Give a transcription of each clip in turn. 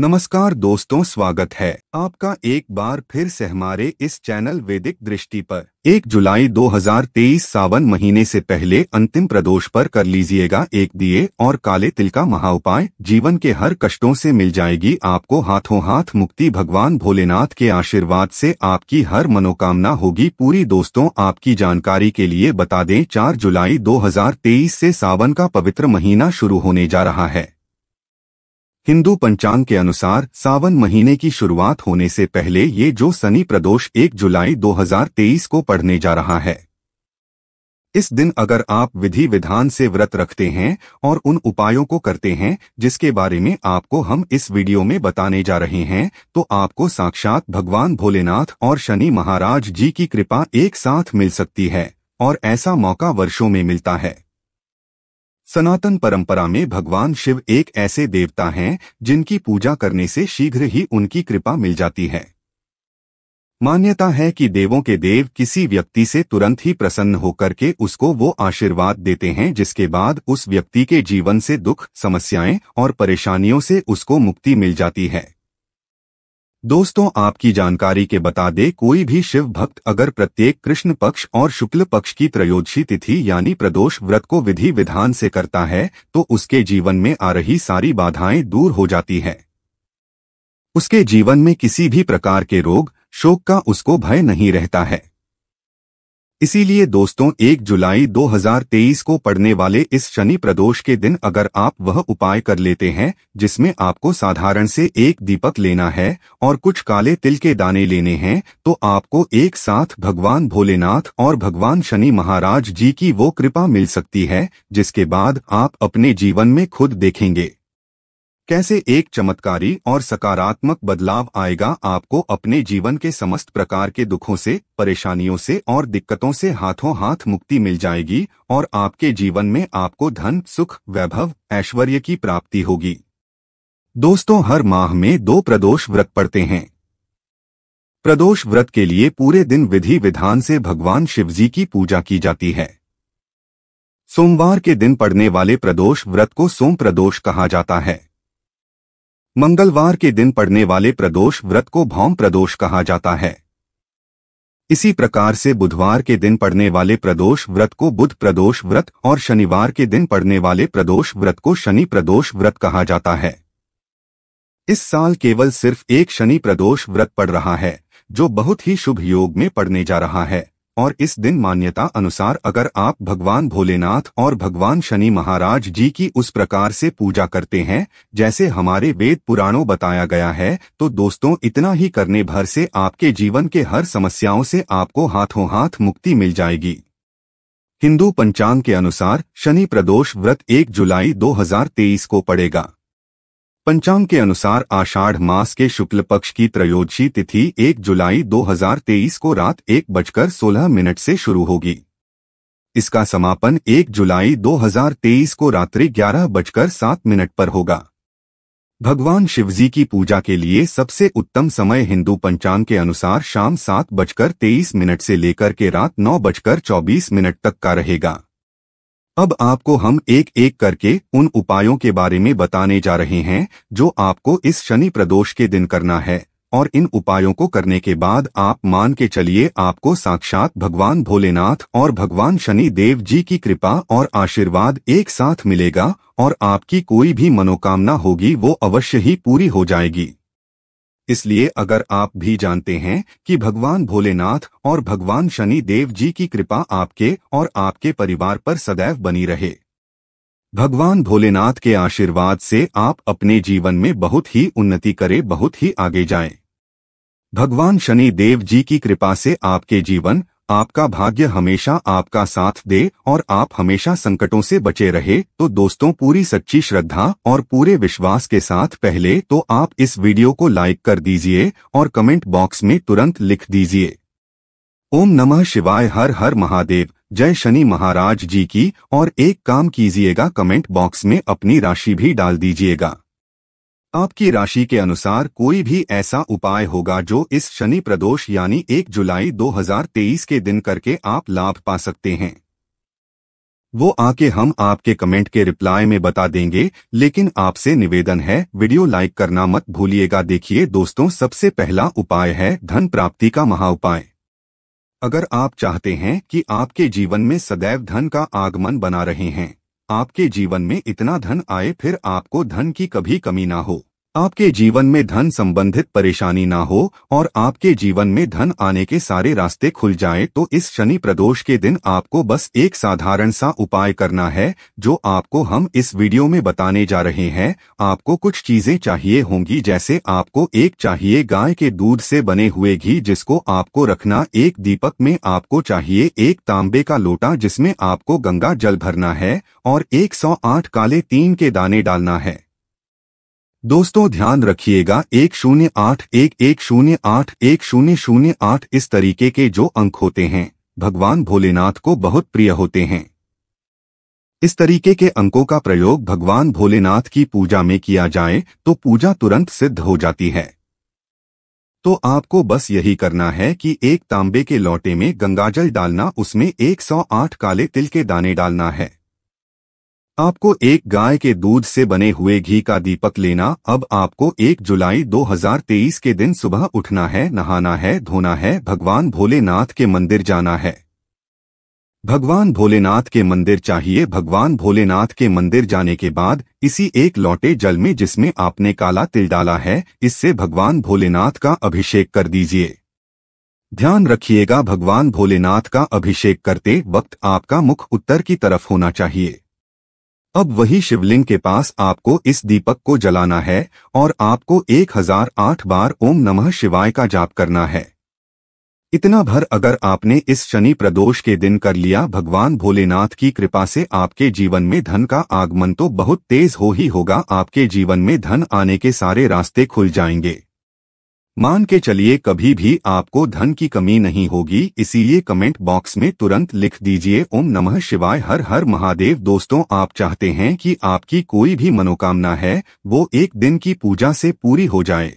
नमस्कार दोस्तों स्वागत है आपका एक बार फिर से हमारे इस चैनल वैदिक दृष्टि पर एक जुलाई 2023 सावन महीने से पहले अंतिम प्रदोष पर कर लीजिएगा एक दिए और काले तिल का महाउपाय जीवन के हर कष्टों से मिल जाएगी आपको हाथों हाथ मुक्ति भगवान भोलेनाथ के आशीर्वाद से आपकी हर मनोकामना होगी पूरी दोस्तों आपकी जानकारी के लिए बता दें 4 जुलाई 2023 से सावन का पवित्र महीना शुरू होने जा रहा है हिंदू पंचांग के अनुसार सावन महीने की शुरुआत होने से पहले ये जो शनि प्रदोष 1 जुलाई 2023 को पढ़ने जा रहा है इस दिन अगर आप विधि विधान से व्रत रखते हैं और उन उपायों को करते हैं जिसके बारे में आपको हम इस वीडियो में बताने जा रहे हैं तो आपको साक्षात भगवान भोलेनाथ और शनि महाराज जी की कृपा एक साथ मिल सकती है और ऐसा मौका वर्षों में मिलता है सनातन परंपरा में भगवान शिव एक ऐसे देवता हैं जिनकी पूजा करने से शीघ्र ही उनकी कृपा मिल जाती है मान्यता है कि देवों के देव किसी व्यक्ति से तुरंत ही प्रसन्न होकर के उसको वो आशीर्वाद देते हैं जिसके बाद उस व्यक्ति के जीवन से दुख समस्याएं और परेशानियों से उसको मुक्ति मिल जाती है दोस्तों आपकी जानकारी के बता दे कोई भी शिव भक्त अगर प्रत्येक कृष्ण पक्ष और शुक्ल पक्ष की त्रयोदशी तिथि यानी प्रदोष व्रत को विधि विधान से करता है तो उसके जीवन में आ रही सारी बाधाएं दूर हो जाती हैं उसके जीवन में किसी भी प्रकार के रोग शोक का उसको भय नहीं रहता है इसीलिए दोस्तों 1 जुलाई 2023 को पड़ने वाले इस शनि प्रदोष के दिन अगर आप वह उपाय कर लेते हैं जिसमें आपको साधारण से एक दीपक लेना है और कुछ काले तिल के दाने लेने हैं तो आपको एक साथ भगवान भोलेनाथ और भगवान शनि महाराज जी की वो कृपा मिल सकती है जिसके बाद आप अपने जीवन में खुद देखेंगे कैसे एक चमत्कारी और सकारात्मक बदलाव आएगा आपको अपने जीवन के समस्त प्रकार के दुखों से परेशानियों से और दिक्कतों से हाथों हाथ मुक्ति मिल जाएगी और आपके जीवन में आपको धन सुख वैभव ऐश्वर्य की प्राप्ति होगी दोस्तों हर माह में दो प्रदोष व्रत पड़ते हैं प्रदोष व्रत के लिए पूरे दिन विधि विधान से भगवान शिवजी की पूजा की जाती है सोमवार के दिन पड़ने वाले प्रदोष व्रत को सोम प्रदोष कहा जाता है मंगलवार के दिन पड़ने वाले प्रदोष व्रत को भौम प्रदोष कहा जाता है इसी प्रकार से बुधवार के दिन पड़ने वाले प्रदोष व्रत को बुध प्रदोष व्रत और शनिवार के दिन पड़ने वाले प्रदोष व्रत को शनि प्रदोष व्रत कहा जाता है इस साल केवल सिर्फ एक शनि प्रदोष व्रत पड़ रहा है जो बहुत ही शुभ योग में पड़ने जा रहा है और इस दिन मान्यता अनुसार अगर आप भगवान भोलेनाथ और भगवान शनि महाराज जी की उस प्रकार से पूजा करते हैं जैसे हमारे वेद पुराणों बताया गया है तो दोस्तों इतना ही करने भर से आपके जीवन के हर समस्याओं से आपको हाथों हाथ मुक्ति मिल जाएगी हिंदू पंचांग के अनुसार शनि प्रदोष व्रत 1 जुलाई 2023 को पड़ेगा पंचांग के अनुसार आषाढ़ मास के शुक्ल पक्ष की त्रयोदशी तिथि 1 जुलाई 2023 को रात एक बजकर सोलह मिनट से शुरू होगी इसका समापन 1 जुलाई 2023 को रात्रि ग्यारह बजकर सात मिनट पर होगा भगवान शिवजी की पूजा के लिए सबसे उत्तम समय हिंदू पंचांग के अनुसार शाम सात बजकर तेईस मिनट से लेकर के रात नौ बजकर चौबीस मिनट तक का रहेगा अब आपको हम एक एक करके उन उपायों के बारे में बताने जा रहे हैं जो आपको इस शनि प्रदोष के दिन करना है और इन उपायों को करने के बाद आप मान के चलिए आपको साक्षात भगवान भोलेनाथ और भगवान शनि देव जी की कृपा और आशीर्वाद एक साथ मिलेगा और आपकी कोई भी मनोकामना होगी वो अवश्य ही पूरी हो जाएगी इसलिए अगर आप भी जानते हैं कि भगवान भोलेनाथ और भगवान शनि देव जी की कृपा आपके और आपके परिवार पर सदैव बनी रहे भगवान भोलेनाथ के आशीर्वाद से आप अपने जीवन में बहुत ही उन्नति करें बहुत ही आगे जाएं। भगवान शनि देव जी की कृपा से आपके जीवन आपका भाग्य हमेशा आपका साथ दे और आप हमेशा संकटों से बचे रहे तो दोस्तों पूरी सच्ची श्रद्धा और पूरे विश्वास के साथ पहले तो आप इस वीडियो को लाइक कर दीजिए और कमेंट बॉक्स में तुरंत लिख दीजिए ओम नमः शिवाय हर हर महादेव जय शनि महाराज जी की और एक काम कीजिएगा कमेंट बॉक्स में अपनी राशि भी डाल दीजिएगा आपकी राशि के अनुसार कोई भी ऐसा उपाय होगा जो इस शनि प्रदोष यानी 1 जुलाई 2023 के दिन करके आप लाभ पा सकते हैं वो आके हम आपके कमेंट के रिप्लाई में बता देंगे लेकिन आपसे निवेदन है वीडियो लाइक करना मत भूलिएगा देखिए दोस्तों सबसे पहला उपाय है धन प्राप्ति का महा उपाय अगर आप चाहते हैं कि आपके जीवन में सदैव धन का आगमन बना रहे हैं आपके जीवन में इतना धन आए फिर आपको धन की कभी कमी ना हो आपके जीवन में धन संबंधित परेशानी ना हो और आपके जीवन में धन आने के सारे रास्ते खुल जाएं तो इस शनि प्रदोष के दिन आपको बस एक साधारण सा उपाय करना है जो आपको हम इस वीडियो में बताने जा रहे हैं आपको कुछ चीजें चाहिए होंगी जैसे आपको एक चाहिए गाय के दूध से बने हुए घी जिसको आपको रखना एक दीपक में आपको चाहिए एक तांबे का लोटा जिसमें आपको गंगा जल भरना है और एक काले तीन के दाने डालना है दोस्तों ध्यान रखिएगा एक शून्य आठ एक एक शून्य आठ एक शून्य शून्य आठ इस तरीके के जो अंक होते हैं भगवान भोलेनाथ को बहुत प्रिय होते हैं इस तरीके के अंकों का प्रयोग भगवान भोलेनाथ की पूजा में किया जाए तो पूजा तुरंत सिद्ध हो जाती है तो आपको बस यही करना है कि एक तांबे के लौटे में गंगाजल डालना उसमें 108 काले तिल के दाने डालना है आपको एक गाय के दूध से बने हुए घी का दीपक लेना अब आपको 1 जुलाई 2023 के दिन सुबह उठना है नहाना है धोना है भगवान भोलेनाथ के मंदिर जाना है भगवान भोलेनाथ के मंदिर चाहिए भगवान भोलेनाथ के मंदिर जाने के बाद इसी एक लौटे जल में जिसमें आपने काला तिल डाला है इससे भगवान भोलेनाथ का अभिषेक कर दीजिए ध्यान रखिएगा भगवान भोलेनाथ का अभिषेक करते वक्त आपका मुख उत्तर की तरफ होना चाहिए अब वही शिवलिंग के पास आपको इस दीपक को जलाना है और आपको 1008 बार ओम नमः शिवाय का जाप करना है इतना भर अगर आपने इस शनि प्रदोष के दिन कर लिया भगवान भोलेनाथ की कृपा से आपके जीवन में धन का आगमन तो बहुत तेज हो ही होगा आपके जीवन में धन आने के सारे रास्ते खुल जाएंगे मान के चलिए कभी भी आपको धन की कमी नहीं होगी इसीलिए कमेंट बॉक्स में तुरंत लिख दीजिए ओम नमः शिवाय हर हर महादेव दोस्तों आप चाहते हैं कि आपकी कोई भी मनोकामना है वो एक दिन की पूजा से पूरी हो जाए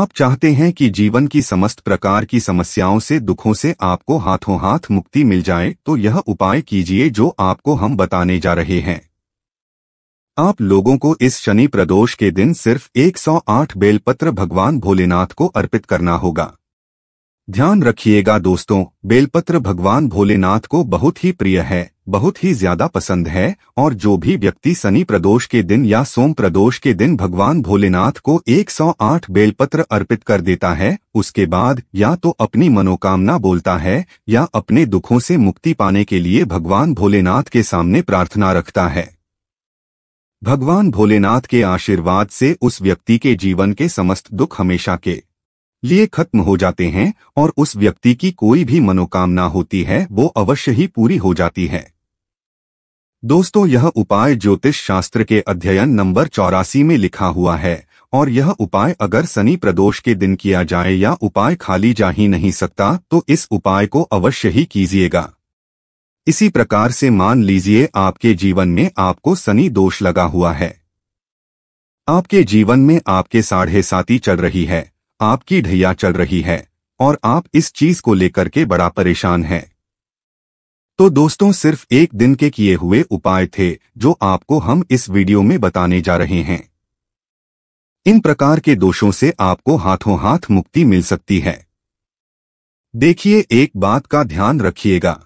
आप चाहते हैं कि जीवन की समस्त प्रकार की समस्याओं से दुखों से आपको हाथों हाथ मुक्ति मिल जाए तो यह उपाय कीजिए जो आपको हम बताने जा रहे हैं आप लोगों को इस शनि प्रदोष के दिन सिर्फ 108 बेलपत्र भगवान भोलेनाथ को अर्पित करना होगा ध्यान रखिएगा दोस्तों बेलपत्र भगवान भोलेनाथ को बहुत ही प्रिय है बहुत ही ज्यादा पसंद है और जो भी व्यक्ति शनि प्रदोष के दिन या सोम प्रदोष के दिन भगवान भोलेनाथ को 108 बेलपत्र अर्पित कर देता है उसके बाद या तो अपनी मनोकामना बोलता है या अपने दुखों से मुक्ति पाने के लिए भगवान भोलेनाथ के सामने प्रार्थना रखता है भगवान भोलेनाथ के आशीर्वाद से उस व्यक्ति के जीवन के समस्त दुख हमेशा के लिए खत्म हो जाते हैं और उस व्यक्ति की कोई भी मनोकामना होती है वो अवश्य ही पूरी हो जाती है दोस्तों यह उपाय ज्योतिष शास्त्र के अध्ययन नंबर चौरासी में लिखा हुआ है और यह उपाय अगर सनी प्रदोष के दिन किया जाए या उपाय खाली जा ही नहीं सकता तो इस उपाय को अवश्य ही कीजिएगा इसी प्रकार से मान लीजिए आपके जीवन में आपको सनी दोष लगा हुआ है आपके जीवन में आपके साढ़े साथी चल रही है आपकी ढैया चल रही है और आप इस चीज को लेकर के बड़ा परेशान हैं तो दोस्तों सिर्फ एक दिन के किए हुए उपाय थे जो आपको हम इस वीडियो में बताने जा रहे हैं इन प्रकार के दोषों से आपको हाथों हाथ मुक्ति मिल सकती है देखिए एक बात का ध्यान रखिएगा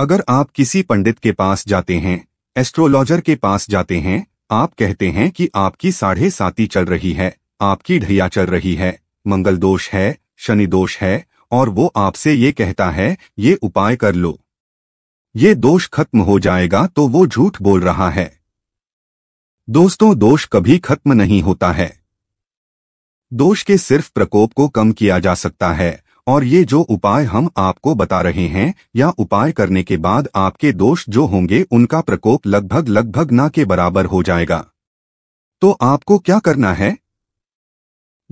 अगर आप किसी पंडित के पास जाते हैं एस्ट्रोलॉजर के पास जाते हैं आप कहते हैं कि आपकी साढ़े साती चल रही है आपकी ढैया चल रही है मंगल दोष है शनि दोष है और वो आपसे ये कहता है ये उपाय कर लो ये दोष खत्म हो जाएगा तो वो झूठ बोल रहा है दोस्तों दोष कभी खत्म नहीं होता है दोष के सिर्फ प्रकोप को कम किया जा सकता है और ये जो उपाय हम आपको बता रहे हैं या उपाय करने के बाद आपके दोष जो होंगे उनका प्रकोप लगभग लगभग ना के बराबर हो जाएगा तो आपको क्या करना है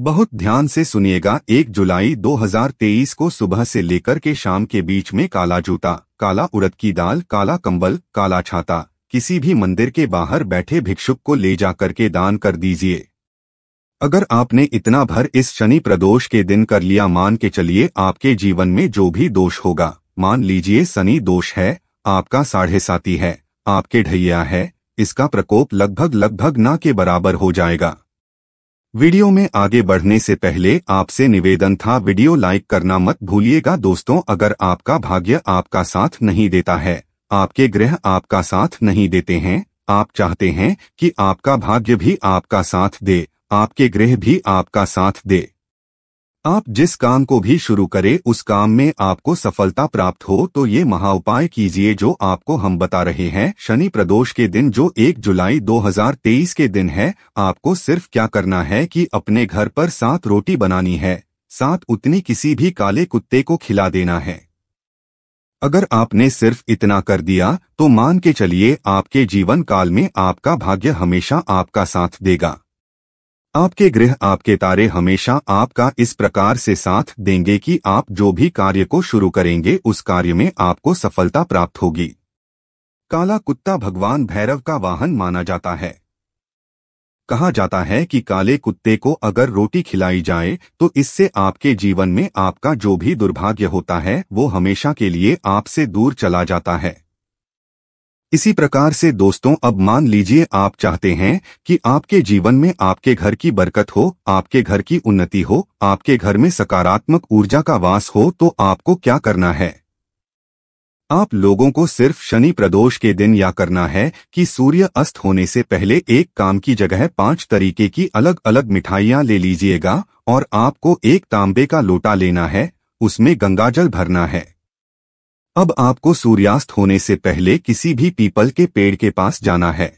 बहुत ध्यान से सुनिएगा 1 जुलाई 2023 को सुबह से लेकर के शाम के बीच में काला जूता काला उड़द की दाल काला कंबल काला छाता किसी भी मंदिर के बाहर बैठे भिक्षुक को ले जा के दान कर दीजिए अगर आपने इतना भर इस शनि प्रदोष के दिन कर लिया मान के चलिए आपके जीवन में जो भी दोष होगा मान लीजिए शनि दोष है आपका साढ़े साथी है आपके ढैया है इसका प्रकोप लगभग लगभग ना के बराबर हो जाएगा वीडियो में आगे बढ़ने से पहले आपसे निवेदन था वीडियो लाइक करना मत भूलिएगा दोस्तों अगर आपका भाग्य आपका साथ नहीं देता है आपके ग्रह आपका साथ नहीं देते हैं आप चाहते हैं कि आपका भाग्य भी आपका साथ दे आपके गृह भी आपका साथ दे आप जिस काम को भी शुरू करें उस काम में आपको सफलता प्राप्त हो तो ये महा उपाय कीजिए जो आपको हम बता रहे हैं शनि प्रदोष के दिन जो 1 जुलाई 2023 के दिन है आपको सिर्फ क्या करना है कि अपने घर पर सात रोटी बनानी है सात उतनी किसी भी काले कुत्ते को खिला देना है अगर आपने सिर्फ इतना कर दिया तो मान के चलिए आपके जीवन काल में आपका भाग्य हमेशा आपका साथ देगा आपके गृह आपके तारे हमेशा आपका इस प्रकार से साथ देंगे कि आप जो भी कार्य को शुरू करेंगे उस कार्य में आपको सफलता प्राप्त होगी काला कुत्ता भगवान भैरव का वाहन माना जाता है कहा जाता है कि काले कुत्ते को अगर रोटी खिलाई जाए तो इससे आपके जीवन में आपका जो भी दुर्भाग्य होता है वो हमेशा के लिए आपसे दूर चला जाता है इसी प्रकार से दोस्तों अब मान लीजिए आप चाहते हैं कि आपके जीवन में आपके घर की बरकत हो आपके घर की उन्नति हो आपके घर में सकारात्मक ऊर्जा का वास हो तो आपको क्या करना है आप लोगों को सिर्फ शनि प्रदोष के दिन या करना है कि सूर्य अस्त होने से पहले एक काम की जगह पांच तरीके की अलग अलग मिठाइयाँ ले लीजिएगा और आपको एक तांबे का लोटा लेना है उसमें गंगाजल भरना है अब आपको सूर्यास्त होने से पहले किसी भी पीपल के पेड़ के पास जाना है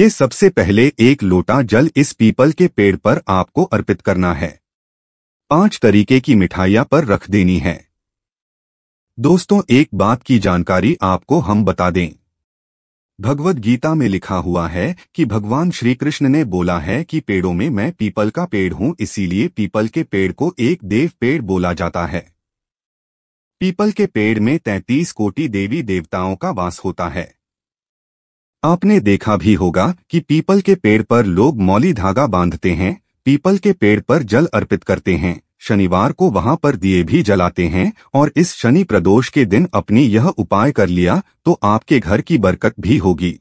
ये सबसे पहले एक लोटा जल इस पीपल के पेड़ पर आपको अर्पित करना है पांच तरीके की मिठाइयां पर रख देनी है दोस्तों एक बात की जानकारी आपको हम बता दें भगवद गीता में लिखा हुआ है कि भगवान श्री कृष्ण ने बोला है कि पेड़ों में मैं पीपल का पेड़ हूँ इसीलिए पीपल के पेड़ को एक देव पेड़ बोला जाता है पीपल के पेड़ में तैतीस कोटि देवी देवताओं का वास होता है आपने देखा भी होगा कि पीपल के पेड़ पर लोग मौली धागा बांधते हैं पीपल के पेड़ पर जल अर्पित करते हैं शनिवार को वहां पर दिए भी जलाते हैं और इस शनि प्रदोष के दिन अपनी यह उपाय कर लिया तो आपके घर की बरकत भी होगी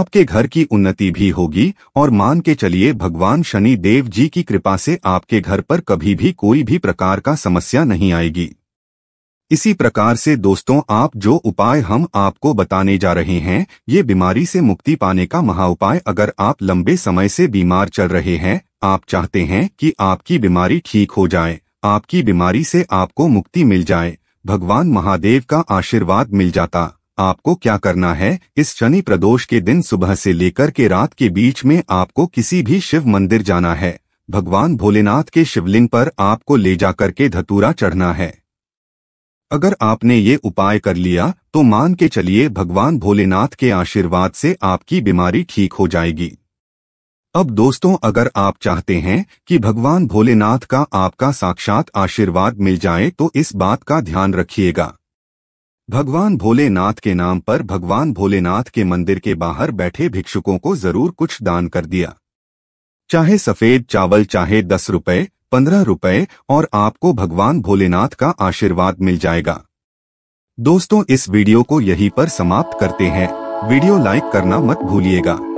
आपके घर की उन्नति भी होगी और मान के चलिए भगवान शनि देव जी की कृपा से आपके घर पर कभी भी कोई भी प्रकार का समस्या नहीं आएगी इसी प्रकार से दोस्तों आप जो उपाय हम आपको बताने जा रहे हैं ये बीमारी से मुक्ति पाने का महा उपाय अगर आप लंबे समय से बीमार चल रहे हैं आप चाहते हैं कि आपकी बीमारी ठीक हो जाए आपकी बीमारी से आपको मुक्ति मिल जाए भगवान महादेव का आशीर्वाद मिल जाता आपको क्या करना है इस शनि प्रदोष के दिन सुबह से लेकर के रात के बीच में आपको किसी भी शिव मंदिर जाना है भगवान भोलेनाथ के शिवलिंग पर आपको ले जाकर के धतूरा चढ़ना है अगर आपने ये उपाय कर लिया तो मान के चलिए भगवान भोलेनाथ के आशीर्वाद से आपकी बीमारी ठीक हो जाएगी अब दोस्तों अगर आप चाहते हैं कि भगवान भोलेनाथ का आपका साक्षात आशीर्वाद मिल जाए तो इस बात का ध्यान रखिएगा भगवान भोलेनाथ के नाम पर भगवान भोलेनाथ के मंदिर के बाहर बैठे भिक्षुकों को जरूर कुछ दान कर दिया चाहे सफेद चावल चाहे दस रुपए पंद्रह रुपए और आपको भगवान भोलेनाथ का आशीर्वाद मिल जाएगा दोस्तों इस वीडियो को यहीं पर समाप्त करते हैं वीडियो लाइक करना मत भूलिएगा